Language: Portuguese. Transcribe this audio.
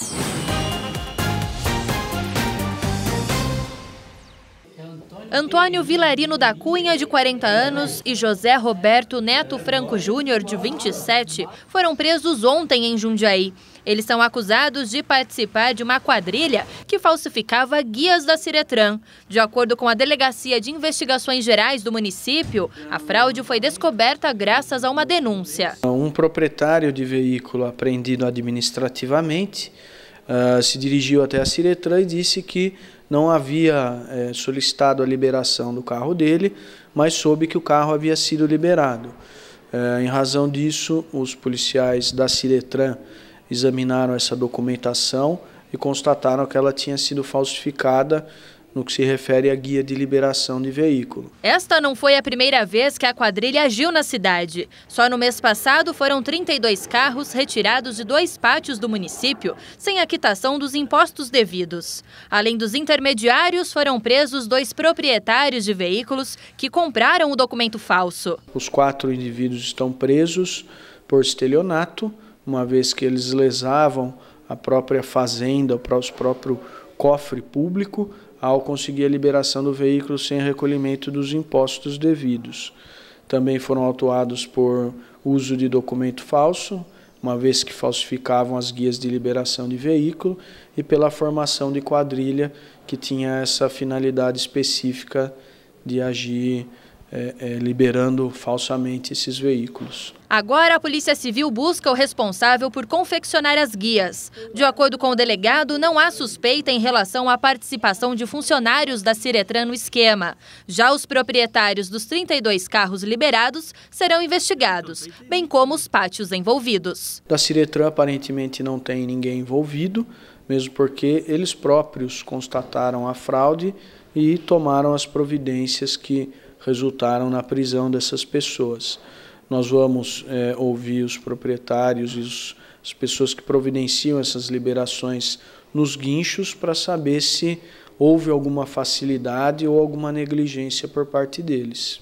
Música Antônio Vilarino da Cunha, de 40 anos, e José Roberto Neto Franco Júnior, de 27, foram presos ontem em Jundiaí. Eles são acusados de participar de uma quadrilha que falsificava guias da Ciretran. De acordo com a Delegacia de Investigações Gerais do município, a fraude foi descoberta graças a uma denúncia. Um proprietário de veículo apreendido administrativamente ah, se dirigiu até a Ciretran e disse que não havia é, solicitado a liberação do carro dele, mas soube que o carro havia sido liberado. É, em razão disso, os policiais da Ciretran examinaram essa documentação e constataram que ela tinha sido falsificada no que se refere à guia de liberação de veículo. Esta não foi a primeira vez que a quadrilha agiu na cidade. Só no mês passado foram 32 carros retirados de dois pátios do município, sem a quitação dos impostos devidos. Além dos intermediários, foram presos dois proprietários de veículos que compraram o documento falso. Os quatro indivíduos estão presos por estelionato, uma vez que eles lesavam a própria fazenda, o próprio cofre público, ao conseguir a liberação do veículo sem recolhimento dos impostos devidos. Também foram autuados por uso de documento falso, uma vez que falsificavam as guias de liberação de veículo, e pela formação de quadrilha, que tinha essa finalidade específica de agir é, é, liberando falsamente esses veículos. Agora, a Polícia Civil busca o responsável por confeccionar as guias. De acordo com o delegado, não há suspeita em relação à participação de funcionários da Ciretran no esquema. Já os proprietários dos 32 carros liberados serão investigados, bem como os pátios envolvidos. Da Ciretran, aparentemente, não tem ninguém envolvido, mesmo porque eles próprios constataram a fraude e tomaram as providências que resultaram na prisão dessas pessoas. Nós vamos é, ouvir os proprietários e os, as pessoas que providenciam essas liberações nos guinchos para saber se houve alguma facilidade ou alguma negligência por parte deles.